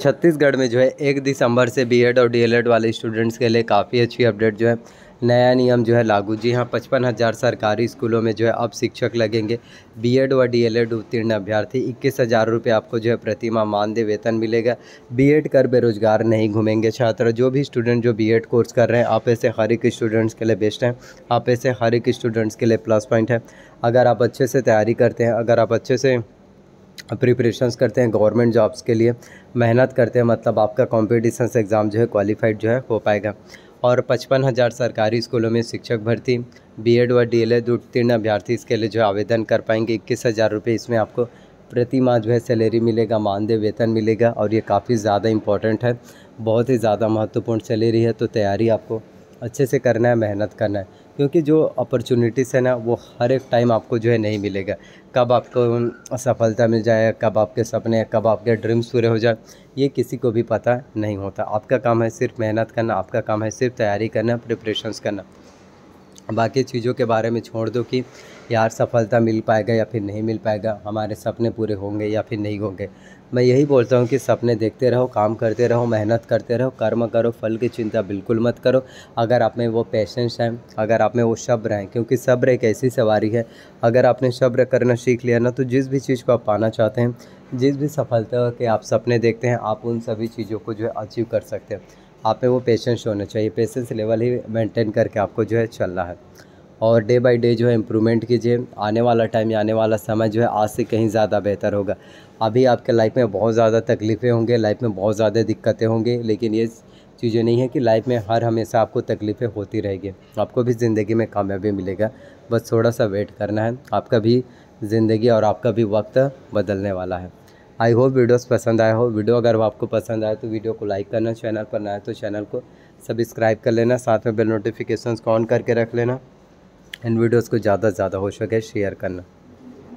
छत्तीसगढ़ में जो है एक दिसंबर से बीएड और डीएलएड वाले स्टूडेंट्स के लिए काफ़ी अच्छी अपडेट जो है नया नियम जो है लागू जी हाँ पचपन हज़ार सरकारी स्कूलों में जो है अब शिक्षक लगेंगे बीएड व डीएलएड उत्तीर्ण अभ्यर्थी इक्कीस हज़ार रुपये आपको जो है प्रतिमा मानदेय वेतन मिलेगा बीएड कर बेरोजगार नहीं घूमेंगे छात्र जो भी स्टूडेंट जो बीएड कोर्स कर रहे हैं आप ऐसे हर एक स्टूडेंट्स के लिए बेस्ट हैं आप ऐसे हर एक स्टूडेंट्स के लिए प्लस पॉइंट है अगर आप अच्छे से तैयारी करते हैं अगर आप अच्छे से प्रिपरेशंस करते हैं गवर्नमेंट जॉब्स के लिए मेहनत करते हैं मतलब आपका कॉम्पिटिशन एग्ज़ाम जो है क्वालिफाइड जो है हो पाएगा और पचपन हज़ार सरकारी स्कूलों में शिक्षक भर्ती बीएड व डीएलएड उत्तीर्ण अभ्यर्थी इसके लिए जो आवेदन कर पाएंगे इक्कीस हज़ार रुपये इसमें आपको प्रति माह जो है सैलरी मिलेगा मानदेय वेतन मिलेगा और ये काफ़ी ज़्यादा इंपॉर्टेंट है बहुत ही ज़्यादा महत्वपूर्ण सैलरी है तो तैयारी आपको अच्छे से करना है मेहनत करना है क्योंकि जो अपॉर्चुनिटीज़ है ना वो हर एक टाइम आपको जो है नहीं मिलेगा कब आपको सफलता मिल जाए कब आपके सपने कब आपके ड्रीम्स पूरे हो जाए ये किसी को भी पता नहीं होता आपका काम है सिर्फ मेहनत करना आपका काम है सिर्फ तैयारी करना प्रिपरेशंस करना बाकी चीज़ों के बारे में छोड़ दो कि यार सफलता मिल पाएगा या फिर नहीं मिल पाएगा हमारे सपने पूरे होंगे या फिर नहीं होंगे मैं यही बोलता हूँ कि सपने देखते रहो काम करते रहो मेहनत करते रहो कर्म करो फल की चिंता बिल्कुल मत करो अगर आप में वो पेशेंस है अगर आप में वो शब्र हैं क्योंकि सब्र एक ऐसी सवारी है अगर आपने शब्र करना सीख लिया ना तो जिस भी चीज़ को आप पाना चाहते हैं जिस भी सफलता के आप सपने देखते हैं आप उन सभी चीज़ों को जो है अचीव कर सकते हैं आप पे वो पेशेंस होना चाहिए पेशेंस लेवल ही मेंटेन करके आपको जो है चलना है और डे बाय डे जो है इम्प्रूवमेंट कीजिए आने वाला टाइम या आने वाला समय जो है आज से कहीं ज़्यादा बेहतर होगा अभी आपके लाइफ में बहुत ज़्यादा तकलीफ़ें होंगे लाइफ में बहुत ज़्यादा दिक्कतें होंगी लेकिन ये चीज़ें नहीं है कि लाइफ में हर हमेशा आपको तकलीफ़ें होती रहेगी आपको भी ज़िंदगी में कामयाबी मिलेगा बस थोड़ा सा वेट करना है आपका भी ज़िंदगी और आपका भी वक्त बदलने वाला है आई होप वीडियोस पसंद आए हो वीडियो अगर आपको पसंद आए तो वीडियो को लाइक करना चैनल पर ना तो चैनल को सब्सक्राइब कर लेना साथ में बेल नोटिफिकेशन को ऑन करके रख लेना एंड वीडियोज़ को ज़्यादा से ज़्यादा हो सके शेयर करना